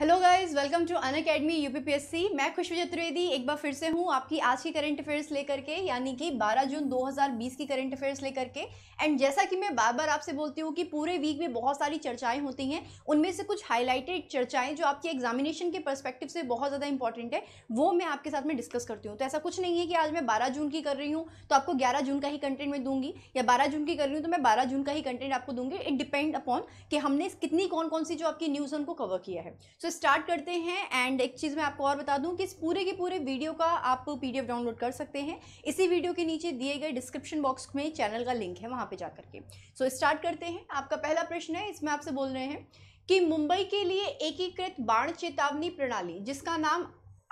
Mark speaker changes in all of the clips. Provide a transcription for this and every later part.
Speaker 1: Hello guys welcome to Unacademy यू मैं खुशबू चतुर्वेदी एक बार फिर से हूँ आपकी आज की करंट अफेयर्स लेकर के यानी कि 12 जून 2020 की करंट अफेयर्स लेकर के एंड जैसा कि मैं बार बार आपसे बोलती हूँ कि पूरे वीक में बहुत सारी चर्चाएं होती हैं उनमें से कुछ हाईलाइटेड चर्चाएं जो आपकी एग्जामिनेशन के परस्पेक्टिव से बहुत ज़्यादा इंपॉर्टेंट है वो मैं आपके साथ में डिस्कस करती हूँ तो ऐसा कुछ नहीं है कि आज मैं बारह जून की कर रही हूँ तो आपको ग्यारह जून का ही कंटेंट मैं दूंगी या बारह जून की कर रही हूँ तो मैं बारह जून का ही कंटेंट आपको दूंगी इट डिपेंड अपॉन कि हमने कितनी कौन कौन सी जो आपकी न्यूज़ उनको कवर किया है सो so, स्टार्ट करते हैं एंड एक चीज़ मैं आपको और बता दूं कि इस पूरे के पूरे वीडियो का आप पीडीएफ डाउनलोड कर सकते हैं इसी वीडियो के नीचे दिए गए डिस्क्रिप्शन बॉक्स में चैनल का लिंक है वहाँ पर जा करके सो so, स्टार्ट करते हैं आपका पहला प्रश्न है इसमें आपसे बोल रहे हैं कि मुंबई के लिए एकीकृत बाढ़ चेतावनी प्रणाली जिसका नाम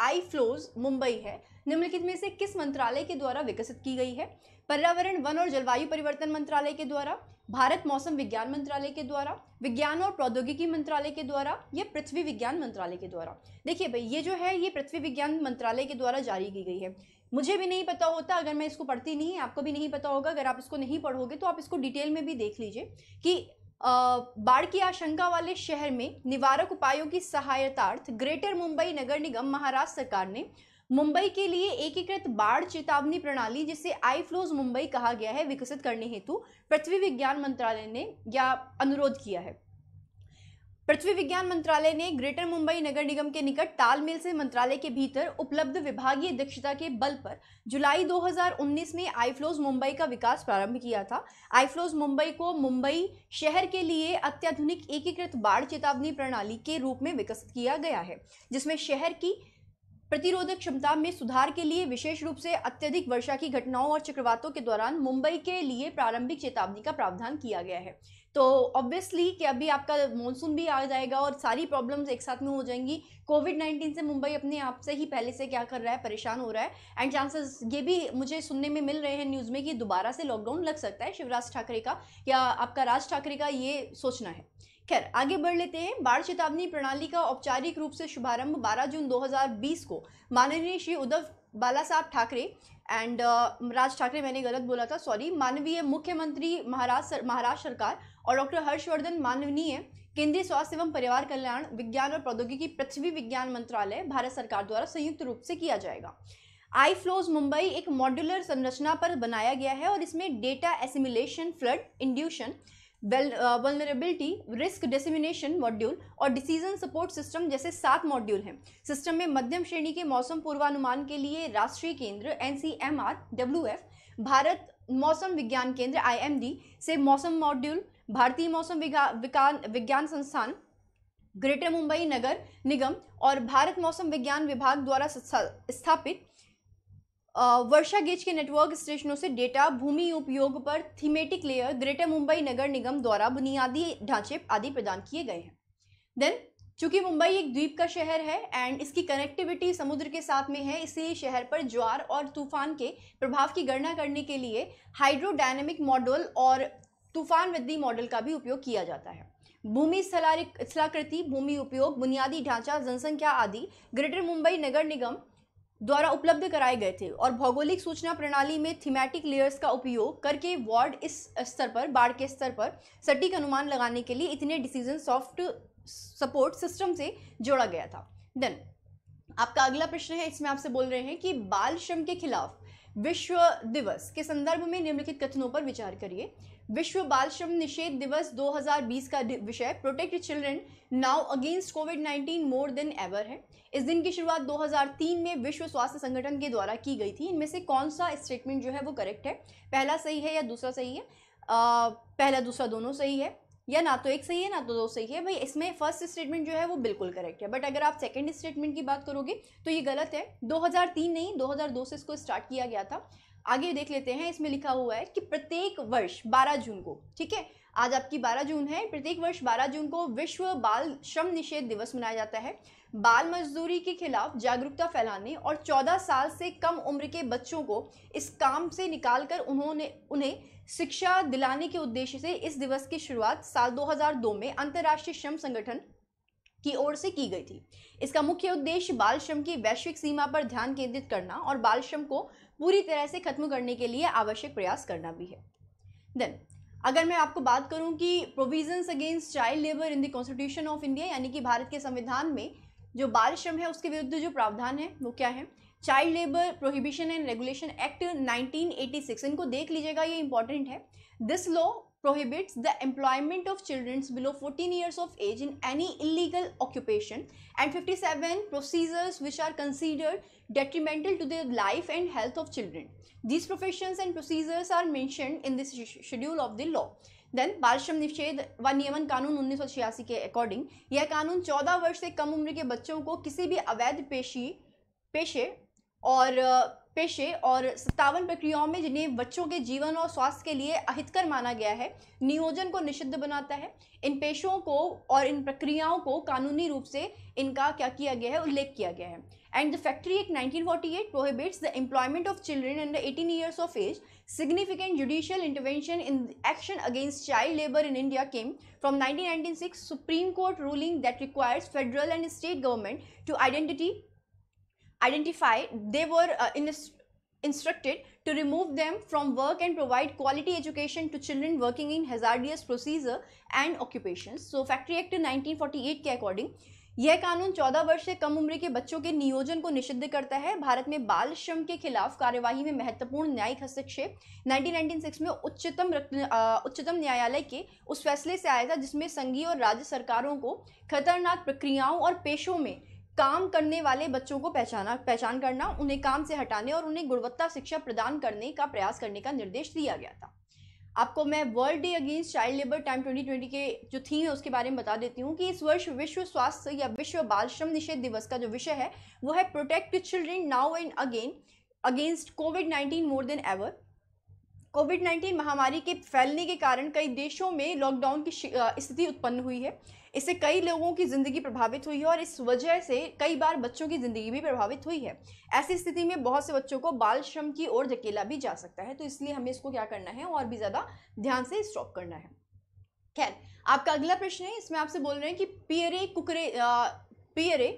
Speaker 1: आई फ्लोज मुंबई है निम्नलिखित में से किस मंत्रालय के द्वारा विकसित की गई है पर्यावरण वन और जलवायु परिवर्तन मंत्रालय के द्वारा भारत मौसम विज्ञान मंत्रालय के द्वारा विज्ञान और प्रौद्योगिकी मंत्रालय के द्वारा या पृथ्वी विज्ञान मंत्रालय के द्वारा देखिए भाई ये जो है ये पृथ्वी विज्ञान मंत्रालय के द्वारा जारी की गई है मुझे भी नहीं पता होता अगर मैं इसको पढ़ती नहीं आपको भी नहीं पता होगा अगर आप इसको नहीं पढ़ोगे तो आप इसको डिटेल में भी देख लीजिए कि बाढ़ की आशंका वाले शहर में निवारक उपायों की सहायतार्थ ग्रेटर मुंबई नगर निगम महाराष्ट्र सरकार ने मुंबई के लिए एकीकृत बाढ़ चेतावनी प्रणाली जिसे आई फ्लोज मुंबई कहा गया है विकसित करने हेतु पृथ्वी विज्ञान मंत्रालय ने या अनुरोध किया है पृथ्वी विज्ञान मंत्रालय ने ग्रेटर मुंबई नगर निगम के निकट तालमेल से मंत्रालय के भीतर उपलब्ध विभागीय दक्षता के बल पर जुलाई 2019 में आईफ्लोज मुंबई का विकास प्रारंभ किया था आईफ्लोज मुंबई को मुंबई शहर के लिए अत्याधुनिक एकीकृत बाढ़ चेतावनी प्रणाली के रूप में विकसित किया गया है जिसमें शहर की प्रतिरोधक क्षमता में सुधार के लिए विशेष रूप से अत्यधिक वर्षा की घटनाओं और चक्रवातों के दौरान मुंबई के लिए प्रारंभिक चेतावनी का प्रावधान किया गया है तो ऑब्वियसली कि अभी आपका मॉनसून भी आ जाएगा और सारी प्रॉब्लम्स एक साथ में हो जाएंगी कोविड नाइन्टीन से मुंबई अपने आप से ही पहले से क्या कर रहा है परेशान हो रहा है एंड चांसेस ये भी मुझे सुनने में मिल रहे हैं न्यूज़ में कि दोबारा से लॉकडाउन लग सकता है शिवराज ठाकरे का या आपका राज ठाकरे का ये सोचना है खैर आगे बढ़ लेते हैं बाढ़ चेतावनी प्रणाली का औपचारिक रूप से शुभारंभ 12 जून 2020 को माननीय श्री उद्धव बाला साहब ठाकरे एंड राज ठाकरे मैंने गलत बोला था सॉरी मानवीय मुख्यमंत्री महाराष्ट्र महाराष्ट्र सरकार और डॉक्टर हर्षवर्धन माननीय केंद्रीय स्वास्थ्य एवं परिवार कल्याण विज्ञान और प्रौद्योगिकी पृथ्वी विज्ञान मंत्रालय भारत सरकार द्वारा संयुक्त रूप से किया जाएगा आई फ्लोज मुंबई एक मॉड्यूलर संरचना पर बनाया गया है और इसमें data assimilation flood inundation vulnerability risk dissemination module और डिसीजन सपोर्ट सिस्टम जैसे सात मॉड्यूल हैं सिस्टम में मध्यम श्रेणी के मौसम पूर्वानुमान के लिए राष्ट्रीय केंद्र N C M R F Bharat मौसम विज्ञान केंद्र आई एम डी से मौसम मॉड्यूल भारतीय मौसम विज्ञान संस्थान ग्रेटर मुंबई नगर निगम और भारत मौसम विज्ञान विभाग द्वारा स्थापित वर्षा गेज के नेटवर्क स्टेशनों से डेटा भूमि उपयोग पर थीमेटिक लेयर ग्रेटर मुंबई नगर निगम द्वारा बुनियादी ढांचे आदि प्रदान किए गए हैं देन चूंकि मुंबई एक द्वीप का शहर है एंड इसकी कनेक्टिविटी समुद्र के साथ में है इसलिए शहर पर ज्वार और तूफान के प्रभाव की गणना करने के लिए हाइड्रोडायनेमिक मॉडल और तूफान वृद्धि मॉडल का भी उपयोग किया जाता है भूमि स्थलाकृति भूमि उपयोग बुनियादी ढांचा जनसंख्या आदि ग्रेटर मुंबई नगर निगम द्वारा उपलब्ध कराए गए थे और भौगोलिक सूचना प्रणाली में थीमेटिक लेयर्स का उपयोग करके वार्ड इस स्तर पर बाढ़ के स्तर पर सटीक अनुमान लगाने के लिए इतने डिसीजन सॉफ्ट सपोर्ट सिस्टम से जोड़ा गया था देन आपका अगला प्रश्न है इसमें आपसे बोल रहे हैं कि बाल श्रम के खिलाफ विश्व दिवस के संदर्भ में निम्नलिखित कथनों पर विचार करिए विश्व बाल श्रम निषेध दिवस 2020 का विषय protect children now against COVID 19 more than ever है इस दिन की शुरुआत 2003 में विश्व स्वास्थ्य संगठन के द्वारा की गई थी इनमें से कौन सा स्टेटमेंट जो है वो करेक्ट है पहला सही है या दूसरा सही है आ, पहला दूसरा दोनों सही है या ना तो एक सही है ना तो दो सही है भाई इसमें फर्स्ट स्टेटमेंट जो है वो बिल्कुल करेक्ट है बट अगर आप सेकंड स्टेटमेंट की बात करोगे तो ये गलत है 2003 नहीं 2002 से इसको स्टार्ट किया गया था आगे देख लेते हैं इसमें लिखा हुआ है कि प्रत्येक वर्ष 12 जून को ठीक है आज आपकी 12 जून है प्रत्येक वर्ष 12 जून को विश्व बाल श्रम निषेध दिवस मनाया जाता है बाल मजदूरी के खिलाफ जागरूकता फैलाने और 14 साल से कम उम्र के बच्चों को इस काम से निकालकर उन्होंने उन्हें शिक्षा दिलाने के उद्देश्य से इस दिवस की शुरुआत साल 2002 में अंतर्राष्ट्रीय श्रम संगठन की ओर से की गई थी इसका मुख्य उद्देश्य बाल श्रम की वैश्विक सीमा पर ध्यान केंद्रित करना और बाल श्रम को पूरी तरह से खत्म करने के लिए आवश्यक प्रयास करना भी है देन अगर मैं आपको बात करूं कि provisions against child labour in the Constitution of India यानी कि भारत के संविधान में जो बाल श्रम है उसके विरुद्ध जो प्रावधान है वो क्या है child labour prohibition and regulation act 1986 इनको देख लीजिएगा ये इंपॉर्टेंट है this law prohibits the employment of children below 14 years of age in any illegal occupation and 57 procedures which are considered detrimental to the life and health of children. These professions and procedures are mentioned in this schedule of the law. Then बालश्रम निषेध व नियमन कानून उन्नीस के according यह कानून 14 वर्ष से कम उम्र के बच्चों को किसी भी अवैध पेशी पेशे और पेशे और सत्तावन प्रक्रियाओं में जिन्हें बच्चों के जीवन और स्वास्थ्य के लिए अहितकर माना गया है नियोजन को निषिद्ध बनाता है इन पेशों को और इन प्रक्रियाओं को कानूनी रूप से इनका क्या किया गया है उल्लेख किया गया है and the factory act 1948 prohibits the employment of children under eighteen years of age intervention in action against child labour in India came from nineteen ninety six supreme court ruling that requires federal and state government to identity identified they were uh, inst instructed to remove them from work and provide quality education to children working in hazardous procedure and occupations so factory act 1948 ke according यह कानून 14 वर्ष से कम उम्र के बच्चों के नियोजन को निषिद्ध करता है भारत में बाल श्रम के खिलाफ कार्यवाही में महत्वपूर्ण न्यायिक हस्तक्षेप 1996 में उच्चतम उच्चतम न्यायालय के उस फैसले से आया था जिसमें संघीय और राज्य सरकारों को खतरनाक प्रक्रियाओं और पेशों में काम करने वाले बच्चों को पहचाना पहचान करना उन्हें काम से हटाने और उन्हें गुणवत्ता शिक्षा प्रदान करने का प्रयास करने का निर्देश दिया गया था आपको मैं world day against child labour time 2020 के जो थीम है उसके बारे में बता देती हूँ कि इस वर्ष विश्व स्वास्थ्य या विश्व बाल श्रम निषेध दिवस का जो विषय है वो है protect children now and again against COVID nineteen more than ever COVID nineteen महामारी के फैलने के कारण कई देशों में लॉकडाउन की स्थिति उत्पन्न हुई है इससे कई लोगों की ज़िंदगी प्रभावित हुई है और इस वजह से कई बार बच्चों की ज़िंदगी भी प्रभावित हुई है ऐसी स्थिति में बहुत से बच्चों को बाल श्रम की ओर धकेला भी जा सकता है तो इसलिए हमें इसको क्या करना है और भी ज़्यादा ध्यान से स्टॉप करना है खैर आपका अगला प्रश्न है इसमें आपसे बोल रहे हैं कि पियरे कुकरे पियरे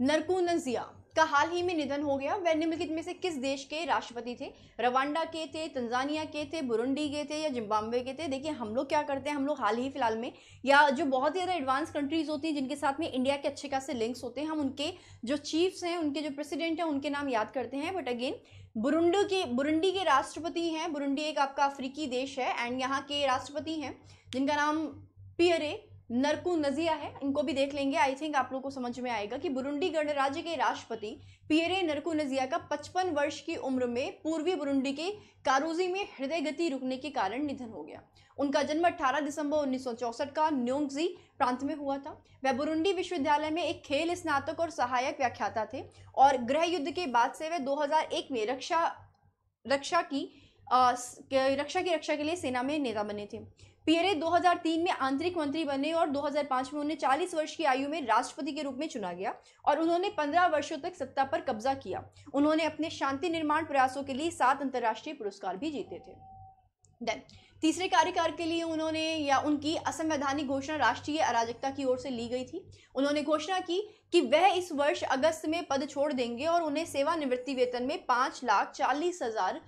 Speaker 1: नरकू नजिया का हाल ही में निधन हो गया वह निम्नलिखित में से किस देश के राष्ट्रपति थे रवांडा के थे तंजानिया के थे बुरुंडी के थे या जिम्बाब्वे के थे देखिए हम लोग क्या करते हैं हम लोग हाल ही फिलहाल में या जो बहुत ही ज़्यादा एडवांस कंट्रीज़ होती हैं जिनके साथ में इंडिया के अच्छे खासे लिंक्स होते हैं हम उनके जो चीफ्स हैं उनके जो प्रेसिडेंट हैं उनके नाम याद करते हैं बट अगेन बुरुंडो के बुरुंडी के राष्ट्रपति हैं बुरुंडी एक आपका अफ्रीकी देश है एंड यहाँ के राष्ट्रपति हैं जिनका नाम पियरे नरकू नजिया है इनको भी देख लेंगे आई थिंक आप लोगों को समझ में आएगा कि बुरुंडी गणराज्य के राष्ट्रपति पियरे नरकू नजिया का 55 वर्ष की उम्र में पूर्वी बुरुंडी के कारोजी में हृदय गति रुकने के कारण निधन हो गया उनका जन्म 18 दिसंबर उन्नीस का न्योंगजी प्रांत में हुआ था वह बुरुंडी विश्वविद्यालय में एक खेल स्नातक और सहायक व्याख्याता थे और गृह युद्ध के बाद से वह दो में रक्षा रक्षा की रक्षा की रक्षा के लिए सेना में नेता बने थे पियरे 2003 में आंतरिक मंत्री बने और 2005 में उन्हें 40 वर्ष की आयु में राष्ट्रपति के रूप में चुना गया और उन्होंने 15 वर्षों तक सत्ता पर कब्जा किया उन्होंने अपने शांति निर्माण प्रयासों के लिए सात अंतर्राष्ट्रीय पुरस्कार भी जीते थे देन तीसरे कार्यकाल के लिए उन्होंने या उनकी असंवैधानिक घोषणा राष्ट्रीय अराजकता की ओर से ली गई थी उन्होंने घोषणा की कि वह इस वर्ष अगस्त में पद छोड़ देंगे और उन्हें सेवानिवृत्ति वेतन में पाँच लाख चालीस हजार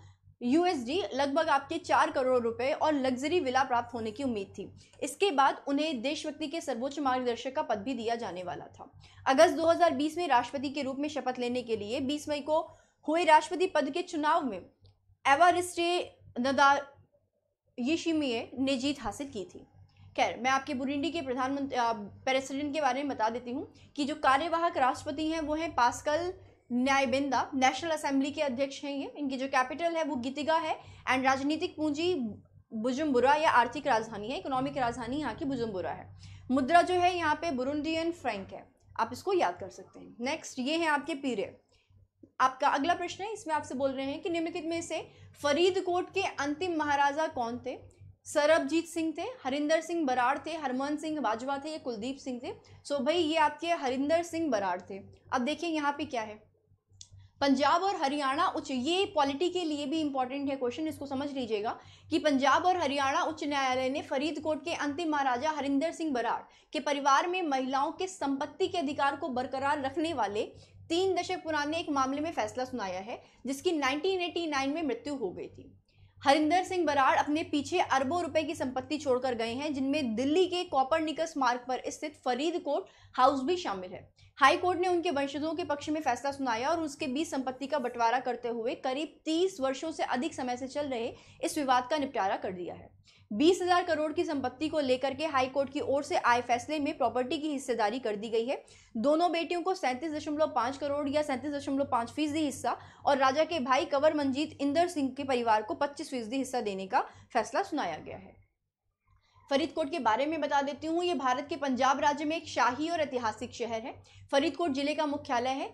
Speaker 1: यूएसडी लगभग आपके चार करोड़ रुपए और लग्जरी विला प्राप्त होने की उम्मीद थी इसके बाद उन्हें देशभक्ति के सर्वोच्च मार्गदर्शक का पद भी दिया जाने वाला था अगस्त 2020 में राष्ट्रपति के रूप में शपथ लेने के लिए 20 मई को हुए राष्ट्रपति पद के चुनाव में एवारिस्टे नदार यशिमिए ने जीत हासिल की थी खैर मैं आपके बुरिंडी के प्रधानमंत्री प्रेसिडेंट के बारे में बता देती हूँ कि जो कार्यवाहक राष्ट्रपति हैं वो हैं पास्कल न्यायबिंदा नेशनल असेंबली के अध्यक्ष हैं ये इनकी जो कैपिटल है वो गीतिगा है एंड राजनीतिक पूंजी बुजुम्बुरा या आर्थिक राजधानी है इकोनॉमिक राजधानी यहाँ की बुजुम्बुरा है मुद्रा जो है यहाँ पे बुरुंडियन फ्रैंक है आप इसको याद कर सकते हैं नेक्स्ट ये है आपके पीरियड आपका अगला प्रश्न है इसमें आपसे बोल रहे हैं कि निम्नलिखित में से फरीदकोट के अंतिम महाराजा कौन थे सरबजीत सिंह थे हरिंदर सिंह बराड़ थे हरमन सिंह बाजवा थे या कुलदीप सिंह थे सो भाई ये आपके हरिंदर सिंह बराड़ थे अब देखिए यहाँ पे क्या है पंजाब और हरियाणा उच्च ये पॉलिटी के लिए भी इंपॉर्टेंट है क्वेश्चन इसको समझ लीजिएगा कि पंजाब और हरियाणा उच्च न्यायालय ने फरीदकोट के अंतिम महाराजा हरिंदर सिंह बराड़ के परिवार में महिलाओं के संपत्ति के अधिकार को बरकरार रखने वाले तीन दशक पुराने एक मामले में फैसला सुनाया है जिसकी 1989 में मृत्यु हो गई थी हरिंदर सिंह बराड़ अपने पीछे अरबों रुपए की संपत्ति छोड़कर गए हैं जिनमें दिल्ली के कॉपर निकस मार्ग पर स्थित फरीद कोर्ट हाउस भी शामिल है हाई कोर्ट ने उनके वंशजों के पक्ष में फैसला सुनाया और उसके बीच संपत्ति का बंटवारा करते हुए करीब 30 वर्षों से अधिक समय से चल रहे इस विवाद का निपटारा कर दिया है बीस हजार करोड़ की संपत्ति को लेकर के हाई कोर्ट की ओर से आए फैसले में प्रॉपर्टी की हिस्सेदारी कर दी गई है दोनों बेटियों को सैंतीस दशमलव पांच करोड़ या सैंतीस दशमलव पांच फीसदी हिस्सा और राजा के भाई कंवर मंजीत इंदर सिंह के परिवार को पच्चीस फीसदी हिस्सा देने का फैसला सुनाया गया है फरीदकोट के बारे में बता देती हूँ ये भारत के पंजाब राज्य में एक शाही और ऐतिहासिक शहर है फरीदकोट जिले का मुख्यालय है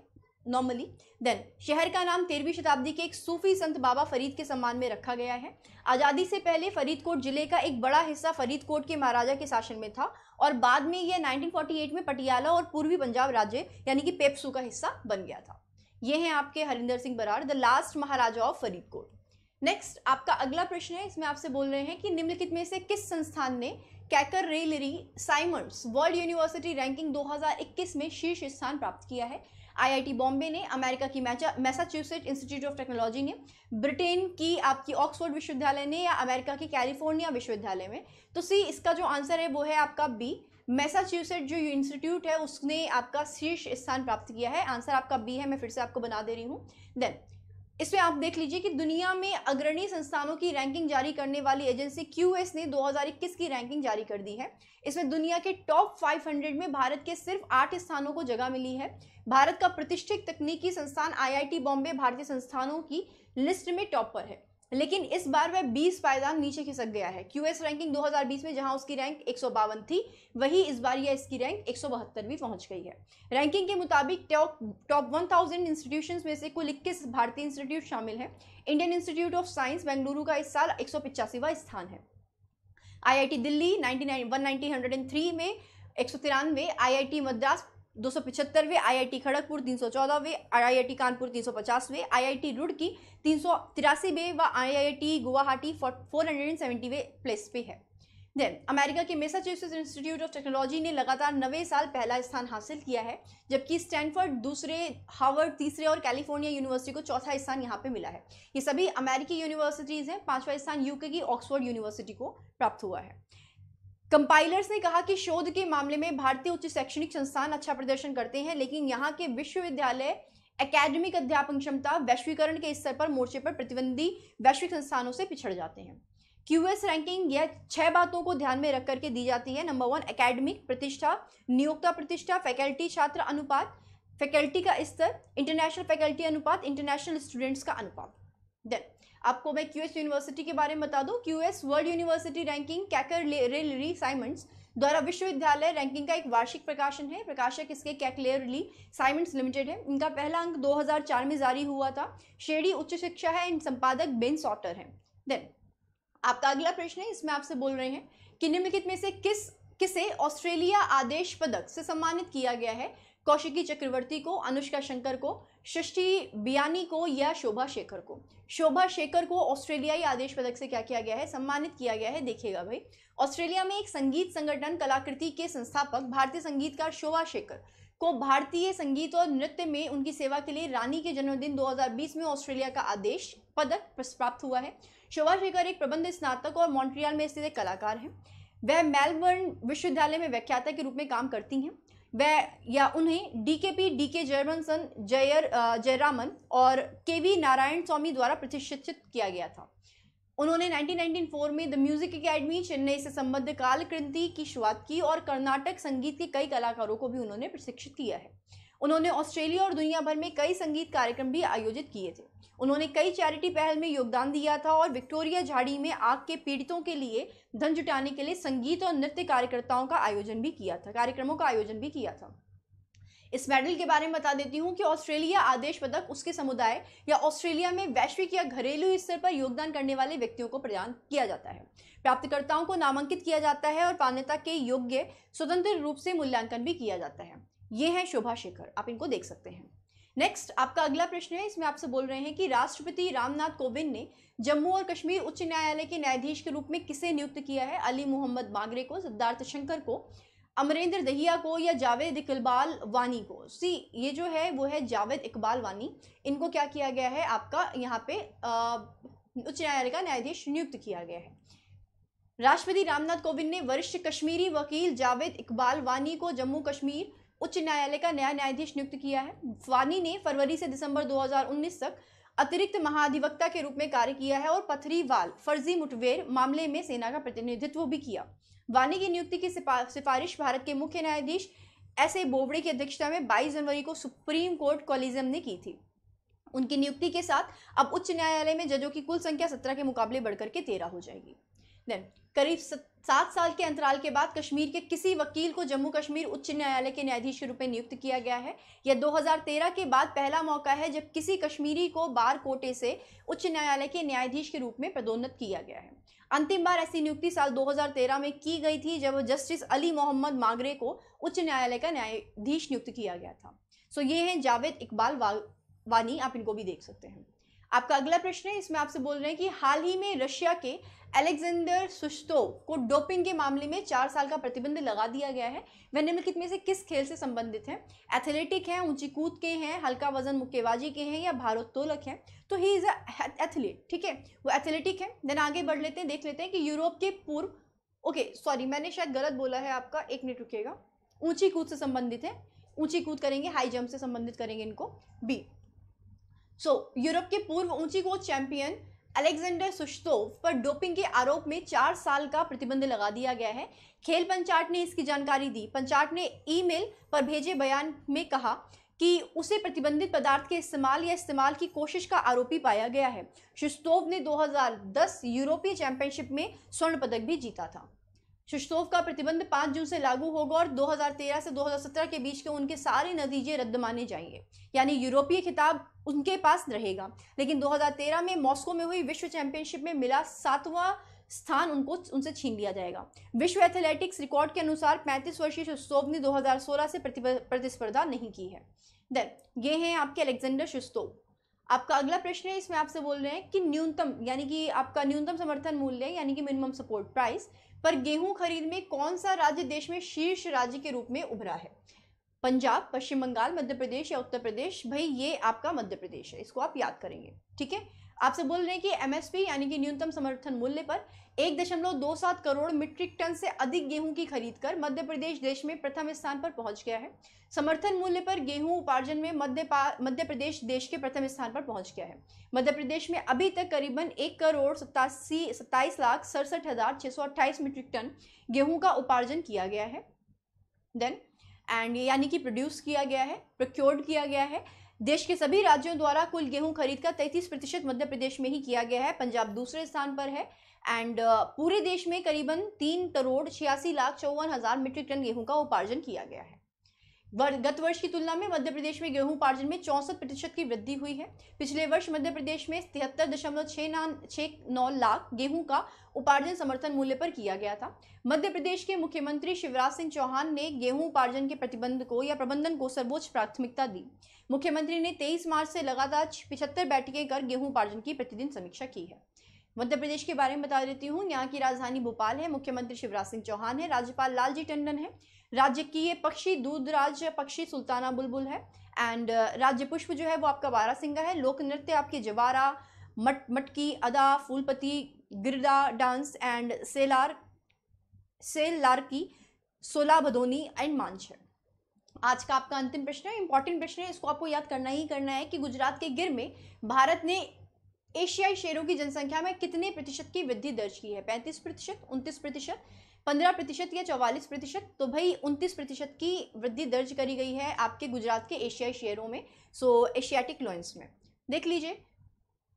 Speaker 1: नॉर्मली देन शहर का नाम तेरहवीं शताब्दी के एक सूफी संत बाबा फरीद के सम्मान में रखा गया है आज़ादी से पहले फरीदकोट जिले का एक बड़ा हिस्सा फरीदकोट के महाराजा के शासन में था और बाद में यह 1948 में पटियाला और पूर्वी पंजाब राज्य यानी कि पेप्सू का हिस्सा बन गया था ये हैं आपके Harinder Singh Brar the last Maharaja of Faridkot next आपका अगला प्रश्न है इसमें आपसे बोल रहे हैं कि निम्नलिखित में से किस संस्थान ने Quacquarelli Symonds world university ranking 2021 में शीर्ष स्थान प्राप्त किया है आईआईटी बॉम्बे ने अमेरिका की मैसाच्यूसेट इंस्टीट्यूट ऑफ टेक्नोलॉजी ने ब्रिटेन की आपकी ऑक्सफोर्ड विश्वविद्यालय ने या अमेरिका की कैलिफोर्निया विश्वविद्यालय में तो सी इसका जो आंसर है वो है आपका बी मैसाच्यूसेट जो इंस्टीट्यूट है उसने आपका शीर्ष स्थान प्राप्त किया है आंसर आपका बी है मैं फिर से आपको बना दे रही हूँ देन इसमें आप देख लीजिए कि दुनिया में अग्रणी संस्थानों की रैंकिंग जारी करने वाली एजेंसी एस ने 2021 की रैंकिंग जारी कर दी है इसमें दुनिया के टॉप 500 में भारत के सिर्फ आठ स्थानों को जगह मिली है भारत का प्रतिष्ठित तकनीकी संस्थान आईआईटी बॉम्बे भारतीय संस्थानों की लिस्ट में टॉप पर है लेकिन इस बार वह 20 पायदान नीचे खिसक गया है क्यूएस रैंकिंग 2020 में जहां उसकी रैंक एक थी वही इस बार यह इसकी रैंक एक भी पहुंच गई है रैंकिंग के मुताबिक टॉप टॉप 1000 इंस्टीट्यूशन में से कुल इक्कीस भारतीय इंस्टीट्यूट शामिल हैं Indian institute of science Bengaluru का इस साल एक स्थान है आई दिल्ली नाइनटी 190 में एक सौ तिरानवे आई मद्रास दो सौ पिछहत्तरवे आई आई टी खड़गपुर तीन सौ चौदहवे आई आई टी कानपुर तीन सौ पचासवे आई आई टी रुड़की तीन सौ वे व I I T Guwahati four hundred and वे प्लेस पे है देन अमेरिका के मेसाचुसेट्स इंस्टीट्यूट ऑफ टेक्नोलॉजी ने लगातार नवे साल पहला स्थान हासिल किया है जबकि स्टैनफर्ड दूसरे हार्वर्ड तीसरे और कैलिफोर्निया यूनिवर्सिटी को चौथा स्थान यहाँ पे मिला है ये सभी अमेरिकी यूनिवर्सिटीज़ हैं पांचवा स्थान यूके की ऑक्सफोर्ड यूनिवर्सिटी को प्राप्त हुआ है कंपाइलर्स ने कहा कि शोध के मामले में भारतीय उच्च शैक्षणिक संस्थान अच्छा प्रदर्शन करते हैं लेकिन यहाँ के विश्वविद्यालय एकेडमिक अध्यापन क्षमता वैश्वीकरण के स्तर पर मोर्चे पर प्रतिबंधी वैश्विक संस्थानों से पिछड़ जाते हैं क्यूएस रैंकिंग यह छह बातों को ध्यान में रख करके दी जाती है नंबर वन एकेडमिक प्रतिष्ठा नियोक्ता प्रतिष्ठा फैकल्टी छात्र अनुपात फैकल्टी का स्तर इंटरनेशनल फैकल्टी अनुपात इंटरनेशनल स्टूडेंट्स का अनुपात देन आपको मैं क्यूएस यूनिवर्सिटी के बारे में बता दूं QS world university ranking Quacquarelli Symonds द्वारा विश्वविद्यालय रैंकिंग का एक वार्षिक प्रकाशन है प्रकाशक इसके कैकलेयर ली साइमंड्स लिमिटेड है इनका पहला अंक 2004 में जारी हुआ था शेडी उच्च शिक्षा है इन संपादक बेन सॉटर हैं देन आपका अगला प्रश्न है इसमें आपसे बोल रहे हैं कि निम्नलिखित में से किस किसे ऑस्ट्रेलिया आदेश पदक से सम्मानित किया गया है कौशिकी चक्रवर्ती को अनुष्का शंकर को सृष्टि बियानी को या शोभा शेखर को शोभा शेखर को ऑस्ट्रेलियाई आदेश पदक से क्या किया गया है सम्मानित किया गया है देखिएगा भाई ऑस्ट्रेलिया में एक संगीत संगठन कलाकृति के संस्थापक भारतीय संगीतकार शोभा शेखर को भारतीय संगीत और नृत्य में उनकी सेवा के लिए रानी के जन्मदिन 2020 में ऑस्ट्रेलिया का आदेश पदक प्राप्त हुआ है शोभा शेखर एक प्रबंध स्नातक और मॉन्ट्रियल में स्थित कलाकार हैं वह मेलबर्न विश्वविद्यालय में व्याख्याता के रूप में काम करती हैं वह या उन्हें डीकेपी डीके जयमनसन जयर जयरामन और केवी नारायण स्वामी द्वारा प्रतिष्ठित किया गया था उन्होंने 1994 में द म्यूजिक एकेडमी चेन्नई से संबद्ध कालकृति की शुरुआत की और कर्नाटक संगीत के कई कलाकारों को भी उन्होंने प्रशिक्षित किया है उन्होंने ऑस्ट्रेलिया और दुनिया भर में कई संगीत कार्यक्रम भी आयोजित किए थे उन्होंने कई चैरिटी पहल में योगदान दिया था और विक्टोरिया झाड़ी में आग के पीड़ितों के लिए धन जुटाने के लिए संगीत और नृत्य कार्यकर्ताओं का आयोजन भी किया था कार्यक्रमों का आयोजन भी किया था इस मेडल के बारे में बता देती हूँ कि ऑस्ट्रेलिया आदेश पदक उसके समुदाय या ऑस्ट्रेलिया में वैश्विक या घरेलू स्तर पर योगदान करने वाले व्यक्तियों को प्रदान किया जाता है प्राप्तकर्ताओं को नामांकित किया जाता है और मान्यता के योग्य स्वतंत्र रूप से मूल्यांकन भी किया जाता है ये है शोभा शेखर आप इनको देख सकते हैं नेक्स्ट आपका अगला प्रश्न है इसमें आपसे बोल रहे हैं कि राष्ट्रपति रामनाथ कोविंद ने जम्मू और कश्मीर उच्च न्यायालय के न्यायाधीश के रूप में किसे नियुक्त किया है अली मोहम्मद बागरे को सिद्धार्थ शंकर को अमरेंद्र दहिया को या जावेद इकबाल वानी को सी ये जो है वो है जावेद इकबाल वानी इनको क्या किया गया है आपका यहाँ पे उच्च न्यायालय का न्यायाधीश नियुक्त किया गया है राष्ट्रपति रामनाथ कोविंद ने वरिष्ठ कश्मीरी वकील जावेद इकबाल वानी को जम्मू कश्मीर उच्च न्यायालय का नया न्यायाधीश नियुक्त किया है वानी ने फरवरी से दिसंबर 2019 तक अतिरिक्त महाधिवक्ता के रूप में कार्य किया है और पथरीवाल फर्जी मुठभेड़ मामले में सेना का प्रतिनिधित्व भी किया वानी की नियुक्ति की सिफारिश भारत के मुख्य न्यायाधीश एस ए बोबड़े की अध्यक्षता में 22 जनवरी को सुप्रीम कोर्ट कॉलिजियम ने की थी उनकी नियुक्ति के साथ अब उच्च न्यायालय में जजों की कुल संख्या सत्रह के मुकाबले बढ़कर के तेरह हो जाएगी देन करीब सात साल के अंतराल के बाद कश्मीर के किसी वकील को जम्मू कश्मीर उच्च न्यायालय के न्यायाधीश के रूप में नियुक्त किया गया है यह 2013 के बाद पहला मौका है जब किसी कश्मीरी को बार कोटे से उच्च न्यायालय के न्यायाधीश के रूप में पदोन्नत किया गया है अंतिम बार ऐसी नियुक्ति साल 2013 में की गई थी जब जस्टिस अली मोहम्मद मागरे को उच्च न्यायालय का न्यायाधीश नियुक्त किया गया था सो ये हैं जावेद इकबाल वानी आप इनको भी देख सकते हैं आपका अगला प्रश्न है इसमें आपसे बोल रहे हैं कि हाल ही में रशिया के अलेक्जेंडर सुस्तो को डोपिंग के मामले में चार साल का प्रतिबंध लगा दिया गया है वह निम्नलिखित में से किस खेल से संबंधित हैं एथलेटिक हैं ऊंची कूद के हैं हल्का वजन मुक्केबाजी के हैं या भारोत्तोलक हैं तो ही इज़ एथलीट ठीक है वो एथलेटिक है देन आगे बढ़ लेते हैं देख लेते हैं कि यूरोप के पूर्व ओके सॉरी मैंने शायद गलत बोला है आपका एक मिनट रुकेगा ऊंची कूद से संबंधित है ऊंची कूद करेंगे हाई जंप से संबंधित करेंगे इनको बी सो यूरोप के पूर्व ऊंची कूद चैंपियन अलेक्जेंडर सुश्तोव पर डोपिंग के आरोप में चार साल का प्रतिबंध लगा दिया गया है खेल पंचायत ने इसकी जानकारी दी पंचायत ने ईमेल पर भेजे बयान में कहा कि उसे प्रतिबंधित पदार्थ के इस्तेमाल या इस्तेमाल की कोशिश का आरोपी पाया गया है शुस्तोव ने 2010 यूरोपीय चैंपियनशिप में स्वर्ण पदक भी जीता था शुस्तोव का प्रतिबंध पाँच जून से लागू होगा और 2013 से 2017 के बीच के उनके सारे नतीजे रद्द माने जाएंगे यानी यूरोपीय खिताब उनके पास रहेगा लेकिन 2013 में मॉस्को में हुई विश्व चैंपियनशिप में मिला सातवां स्थान उनको उनसे छीन लिया जाएगा विश्व एथलेटिक्स रिकॉर्ड के अनुसार 35 वर्षीय शुस्तोव ने 2016 से प्रतिस्पर्धा नहीं की है देन ये हैं आपके अलेक्जेंडर शुस्तोव आपका अगला प्रश्न है इसमें आपसे बोल रहे हैं कि न्यूनतम यानी कि आपका न्यूनतम समर्थन मूल्य यानी कि मिनिमम सपोर्ट प्राइस पर गेहूं खरीद में कौन सा राज्य देश में शीर्ष राज्य के रूप में उभरा है पंजाब पश्चिम बंगाल मध्य प्रदेश या उत्तर प्रदेश भाई ये आपका मध्य प्रदेश है इसको आप याद करेंगे ठीक है आपसे बोल रहे हैं कि एमएसपी यानी कि न्यूनतम समर्थन मूल्य पर एक दशमलव दो सात करोड़ मीट्रिक टन से अधिक गेहूं की खरीद कर मध्य प्रदेश देश में प्रथम स्थान पर पहुंच गया है समर्थन मूल्य पर गेहूं उपार्जन में मध्य मध्य प्रदेश देश के प्रथम स्थान पर पहुंच गया है मध्य प्रदेश में अभी तक करीबन एक करोड़ सतासी सत्ताईस लाख सड़सठ हजार छः सौ अट्ठाईस मीट्रिक टन गेहूं का उपार्जन किया गया है देन एंड यानी कि प्रोड्यूस किया गया है प्रोक्योर्ड किया गया है देश के सभी राज्यों द्वारा कुल गेहूं खरीद का तैतीस प्रतिशत मध्य प्रदेश में ही किया गया है पंजाब दूसरे स्थान पर है एंड पूरे देश में करीबन तीन करोड़ छियासी लाख चौवन हजार मीट्रिक टन गेहूं का उपार्जन किया गया है गत वर्ष की तुलना में मध्य प्रदेश में गेहूं उपार्जन में चौंसठ प्रतिशत की वृद्धि हुई है पिछले वर्ष मध्य प्रदेश में तिहत्तर दशमलव छः नौ लाख गेहूं का उपार्जन समर्थन मूल्य पर किया गया था मध्य प्रदेश के मुख्यमंत्री शिवराज सिंह चौहान ने गेहूं उपार्जन के प्रतिबंध को या प्रबंधन को सर्वोच्च प्राथमिकता दी मुख्यमंत्री ने 23 मार्च से लगातार पिछहत्तर बैठकें कर गेहूं उपार्जन की प्रतिदिन समीक्षा की है मध्य प्रदेश के बारे में बता देती हूँ यहाँ की राजधानी भोपाल है मुख्यमंत्री शिवराज सिंह चौहान है राज्यपाल लालजी टंडन है राज्य की ये पक्षी दूधराज पक्षी सुल्ताना बुलबुल है एंड uh, राज्य पुष्प जो है वो आपका बारा सिंगा है लोक नृत्य आपके जवारा मट मटकी अदा फूलपति गिरदा डांस एंड सेलार सेल लारकी सोला भदोनी एंड मांझ है आज का आपका अंतिम प्रश्न है इंपॉर्टेंट प्रश्न है इसको आपको याद करना ही करना है कि गुजरात के गिर में भारत ने एशियाई शेरों की जनसंख्या में कितने प्रतिशत की वृद्धि दर्ज की है पैंतीस प्रतिशत उनतीस प्रतिशत पंद्रह प्रतिशत या चौवालीस प्रतिशत तो भाई उनतीस प्रतिशत की वृद्धि दर्ज करी गई है आपके गुजरात के एशियाई शेयरों में सो एशियाटिक लॉन्स में देख लीजिए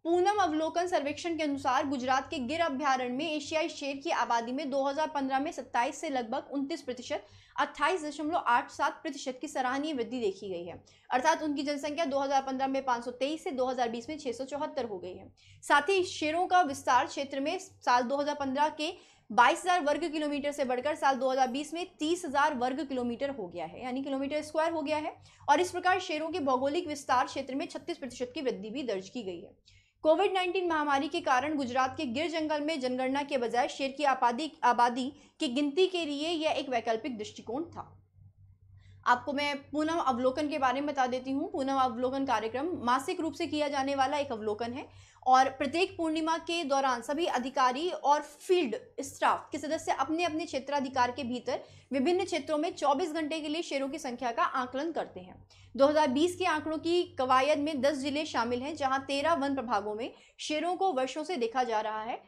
Speaker 1: पूनम अवलोकन सर्वेक्षण के अनुसार गुजरात के गिर अभ्यारण्य में एशियाई शेर की आबादी में 2015 में 27 से लगभग 29 प्रतिशत अट्ठाईस दशमलव आठ सात प्रतिशत की सराहनीय वृद्धि देखी गई है अर्थात उनकी जनसंख्या 2015 में 523 से 2020 में 674 हो गई है साथ ही शेरों का विस्तार क्षेत्र में साल 2015 के 22,000 वर्ग किलोमीटर से बढ़कर साल 2020 में 30,000 वर्ग किलोमीटर हो गया है यानी किलोमीटर स्क्वायर हो गया है और इस प्रकार शेरों के भौगोलिक विस्तार क्षेत्र में 36 प्रतिशत की वृद्धि भी दर्ज की गई है कोविड 19 महामारी के कारण गुजरात के गिर जंगल में जनगणना के बजाय शेर की आबादी आबादी की गिनती के लिए यह एक वैकल्पिक दृष्टिकोण था आपको मैं पूनम अवलोकन के बारे में बता देती हूँ पूनम अवलोकन कार्यक्रम मासिक रूप से किया जाने वाला एक अवलोकन है और प्रत्येक पूर्णिमा के दौरान सभी अधिकारी और फील्ड स्टाफ के सदस्य अपने अपने क्षेत्राधिकार के भीतर विभिन्न क्षेत्रों में 24 घंटे के लिए शेरों की संख्या का आकलन करते हैं 2020 के आंकड़ों की कवायद में 10 जिले शामिल हैं जहां 13 वन प्रभागों में शेरों को वर्षों से देखा जा रहा है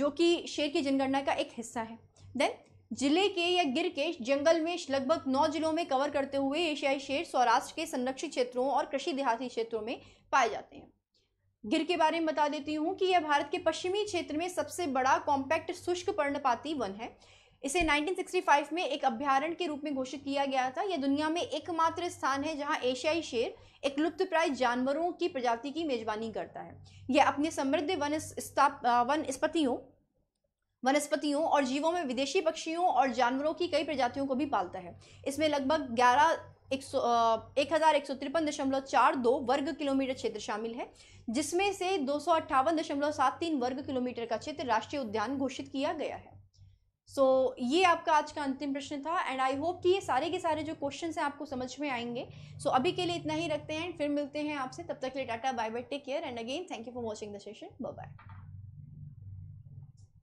Speaker 1: जो कि शेर की जनगणना का एक हिस्सा है देन जिले के या गिर के जंगल में लगभग नौ जिलों में कवर करते हुए एशियाई शेर सौराष्ट्र के संरक्षित क्षेत्रों और कृषि देहाती क्षेत्रों में पाए जाते हैं गिर के बारे में बता देती हूँ कि यह भारत के पश्चिमी क्षेत्र में सबसे बड़ा कॉम्पैक्ट शुष्क पर्णपाती वन है इसे 1965 में एक अभ्यारण्य के रूप में घोषित किया गया था यह दुनिया में एकमात्र स्थान है जहां एशियाई शेर एक लुप्त प्राय जानवरों की प्रजाति की मेजबानी करता है यह अपने समृद्ध वन वन स्पतियों वनस्पतियों और जीवों में विदेशी पक्षियों और जानवरों की कई प्रजातियों को भी पालता है इसमें लगभग ग्यारह एक सौ एक हज़ार एक सौ तिरपन दशमलव चार दो वर्ग किलोमीटर क्षेत्र शामिल है जिसमें से दो सौ अट्ठावन दशमलव सात तीन वर्ग किलोमीटर का क्षेत्र राष्ट्रीय उद्यान घोषित किया गया है सो so, ये आपका आज का अंतिम प्रश्न था एंड आई होप कि ये सारे के सारे जो क्वेश्चन हैं आपको समझ में आएंगे सो so, अभी के लिए इतना ही रखते हैं फिर मिलते हैं आपसे तब तक के लिए tata bye bye take care and again thank you for watching the session bye